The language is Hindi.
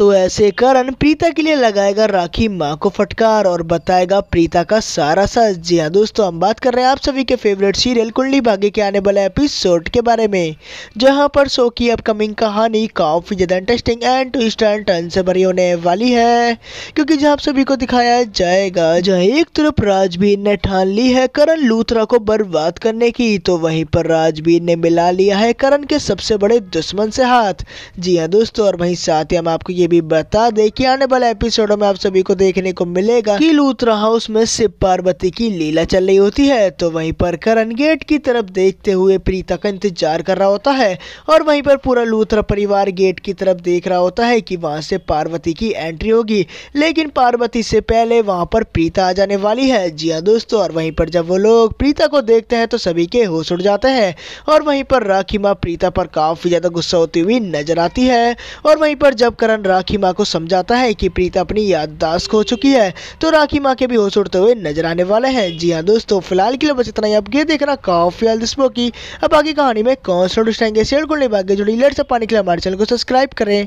तो ऐसे करण प्रीता के लिए लगाएगा राखी माँ को फटकार और बताएगा प्रीता का सारा सच जी हाँ दोस्तों हम बात कर रहे हैं आप सभी के फेवरेट सीरियल कुंडली भाग्य के आने वाले एपिसोड के बारे में जहाँ पर शो की अपकमिंग कहानी काफ़ी ज़्यादा interesting and twist and turn से भरी होने वाली है क्योंकि जहाँ आप सभी को दिखाया जाएगा जहाँ एक तरफ राजवीर ने ठान ली है करण लूथरा को बर्बाद करने की तो वहीं पर राजवीर ने मिला लिया है करण के सबसे बड़े दुश्मन से हाथ जी हाँ दोस्तों और वहीं साथ ही हम आपको ये भी बता दे कि आने वाले एपिसोडों में आप सभी को देखने को मिलेगा कि लूथरा हाउस में शिव पार्वती की लीला चल रही होती है तो वहीं पर करण गेट की तरफ देखते हुए प्रीता का इंतजार कर रहा होता है और वहीं पर पूरा लूथरा परिवार गेट की तरफ देख रहा होता है कि वहां से पार्वती की एंट्री होगी लेकिन पार्वती से पहले वहां पर प्रीता आ जाने वाली है जी हाँ दोस्तों और वहीं पर जब वो लोग प्रीता को देखते हैं तो सभी के होश उड़ जाते हैं और वहीं पर राखी माँ प्रीता पर काफी ज्यादा गुस्सा होती हुई नजर आती है और वहीं पर जब करण राखी माँ को समझाता है कि प्रीत अपनी याददाश्त खो चुकी है तो राखी माँ के भी होश उड़ते हुए नजर आने वाले हैं जी हाँ दोस्तों फिलहाल के लिए बस इतना ही अब ये देखना काफी अलदिस्मो की अब आगे कहानी में कौन सा उठाएंगे शेयर को ले जुड़ी लेट से पाने के लिए हमारे चैनल को सब्सक्राइब करें